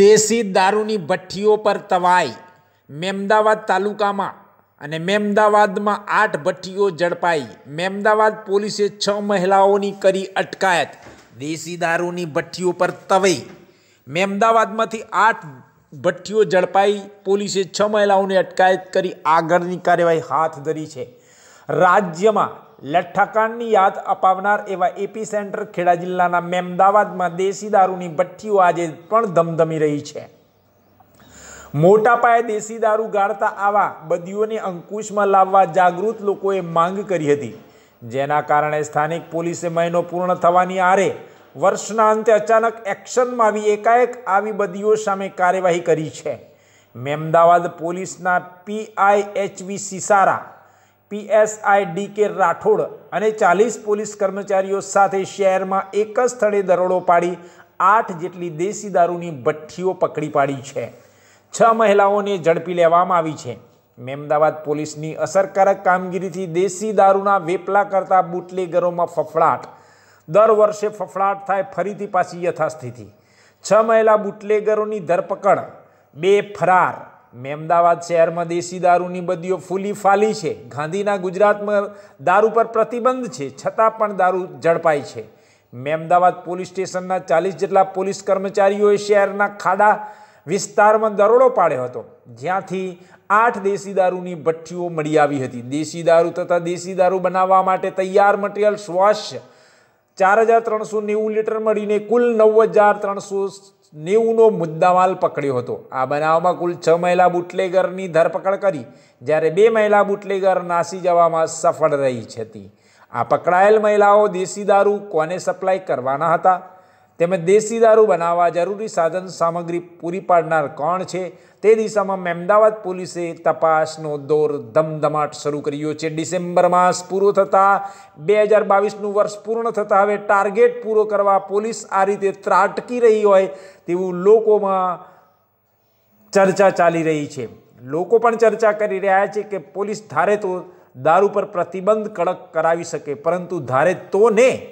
દેશી દારૂની ભઠ્ઠીઓ પર તવાઈ મેમદાવાદ તાલુકામાં અને મેમદાવાદમાં આઠ ભઠ્ઠીઓ ઝડપાઈ મેમદાવાદ પોલીસે છ મહિલાઓની કરી અટકાયત દેશી દારૂની ભઠ્ઠીઓ પર તવાઈ મેમદાવાદમાંથી આઠ ભઠ્ઠીઓ ઝડપાઈ પોલીસે છ મહિલાઓની અટકાયત કરી આગળની કાર્યવાહી હાથ ધરી છે રાજ્યમાં લઠ્ઠાકાંડની યાદ અપાવનાર એવા એપી સેન્ટર ખેડા જિલ્લાના મેમદાવાદમાં દેશી દારૂની ભઠ્ઠીઓ આજે પણ ધમધમી રહી છે મોટા પાયે દેશી દારૂ ગાળતા આવા બદીઓને અંકુશમાં લાવવા જાગૃત લોકોએ માંગ કરી હતી જેના કારણે સ્થાનિક પોલીસે મહિનો પૂર્ણ થવાની આરે વર્ષના અંતે અચાનક એક્શનમાં આવી એકાએક આવી બદીઓ સામે કાર્યવાહી કરી છે મેમદાવાદ પોલીસના PI HV Sisara PSI D K Rathod અને ચાલીસ પોલીસ કર્મચારીઓ સાથે શહેરમાં એક જ સ્થળે દરોડો પાડી આઠ જેટલી દેશી દારૂની ભઠ્ઠીઓ પકડી પાડી છે છ મહિલાઓને ઝડપી લેવામાં આવી છે મેમદાવાદ પોલીસની અસરકારક કામગીરીથી દેશી દારૂના વેપલા કરતા બુટલેગરોમાં ફફડાટ દર વર્ષે ફફડાટ થાય ફરીથી પાછી યથાસ્થિતિ છ મહિલા બુટલેગરોની ધરપકડ બે ફરાર મેમદાવાદ શહેરમાં દેશી દારૂની બદીઓ ફૂલી ફાલી છે ગાંધીના ગુજરાતમાં દારૂ પર પ્રતિબંધ છે છતાં પણ દારૂ ઝડપાય છે મેમદાવાદ પોલીસ સ્ટેશનના ચાલીસ જેટલા પોલીસ કર્મચારીઓએ શહેરના ખાડા વિસ્તારમાં દરોડો પાડ્યો હતો જ્યાંથી આઠ દેશી દારૂની ભઠ્ઠીઓ મળી આવી હતી દેશી દારૂ તથા દેશી દારૂ બનાવવા માટે તૈયાર મટીરિયલ શ્વાસ ચાર હજાર ત્રણસો નેવું લીટર મળીને કુલ નવ હજાર ત્રણસો નેવુંનો મુદ્દામાલ પકડ્યો હતો આ બનાવમાં કુલ છ મહિલા બુટલેગરની ધરપકડ કરી જ્યારે બે મહિલા બુટલેગર નાસી જવામાં સફળ રહી હતી આ પકડાયેલ મહિલાઓ દેશી દારૂ કોને સપ્લાય કરવાના હતા તેમજ દેશી દારૂ બનાવવા જરૂરી સાધન સામગ્રી પૂરી પાડનાર કોણ છે તે દિશામાં અમદાવાદ પોલીસે તપાસનો દોર ધમધમાટ શરૂ કર્યો છે ડિસેમ્બર માસ પૂરો થતાં બે હજાર બાવીસનું વર્ષ પૂર્ણ થતાં હવે ટાર્ગેટ પૂરો કરવા પોલીસ આ રીતે ત્રાટકી રહી હોય તેવું લોકોમાં ચર્ચા ચાલી રહી છે લોકો પણ ચર્ચા કરી રહ્યા છે કે પોલીસ ધારે તો દારૂ પર પ્રતિબંધ કડક કરાવી શકે પરંતુ ધારે તો નહીં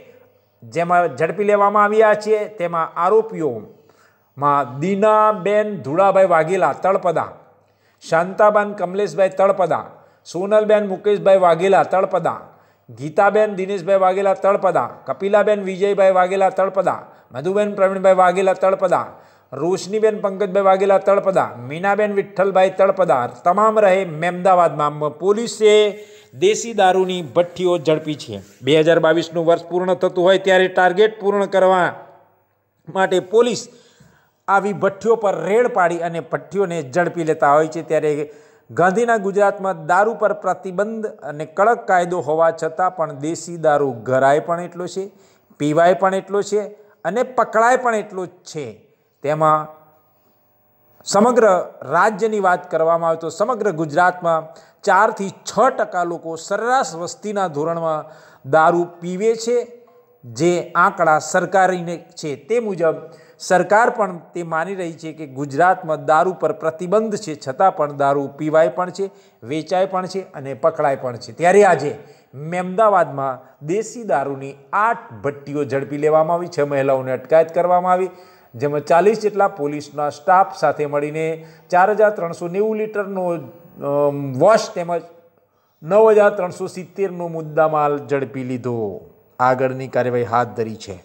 જેમાં ઝડપી લેવામાં આવ્યા છીએ તેમાં આરોપીઓમાં દીનાબેન ધુળાભાઈ વાઘેલા તળપદા શાંતાબેન કમલેશભાઈ તળપદા સોનલબેન મુકેશભાઈ વાઘેલા તળપદા ગીતાબેન દિનેશભાઈ વાઘેલા તળપદા કપિલાબેન વિજયભાઈ વાઘેલા તળપદા મધુબેન પ્રવીણભાઈ વાઘેલા તળપદા રોશનીબેન પંકજભાઈ વાઘેલા તળપદા મીનાબેન વિઠ્ઠલભાઈ તળપદા તમામ રહે મેમદાવાદમાં પોલીસે દેશી દારૂની ભઠ્ઠીઓ ઝડપી છે બે હજાર બાવીસનું વર્ષ પૂર્ણ થતું હોય ત્યારે ટાર્ગેટ પૂર્ણ કરવા માટે પોલીસ આવી ભઠ્ઠીઓ પર રેડ પાડી અને ભઠ્ઠીઓને ઝડપી લેતા હોય છે ત્યારે ગાંધીના ગુજરાતમાં દારૂ પર પ્રતિબંધ અને કડક કાયદો હોવા છતાં પણ દેશી દારૂ ઘરાય પણ એટલો છે પીવાય પણ એટલો છે અને પકડાય પણ એટલો જ છે તેમાં સમગ્ર રાજ્યની વાત કરવામાં આવે તો સમગ્ર ગુજરાતમાં ચારથી છ ટકા લોકો સરેરાશ વસ્તીના ધોરણમાં દારૂ પીવે છે જે આંકડા સરકારીને છે તે મુજબ સરકાર પણ તે માની રહી છે કે ગુજરાતમાં દારૂ પર પ્રતિબંધ છે છતાં પણ દારૂ પીવાય પણ છે વેચાય પણ છે અને પકડાય પણ છે ત્યારે આજે મેમદાવાદમાં દેશી દારૂની આઠ ભટ્ટીઓ ઝડપી લેવામાં આવી છ મહિલાઓને અટકાયત કરવામાં આવી જેમાં ચાલીસ જેટલા પોલીસના સ્ટાફ સાથે મળીને ચાર હજાર ત્રણસો નેવું લીટરનો વોશ તેમજ નવ હજાર ત્રણસો સિત્તેરનો મુદ્દામાલ ઝડપી લીધો આગળની કાર્યવાહી હાથ ધરી છે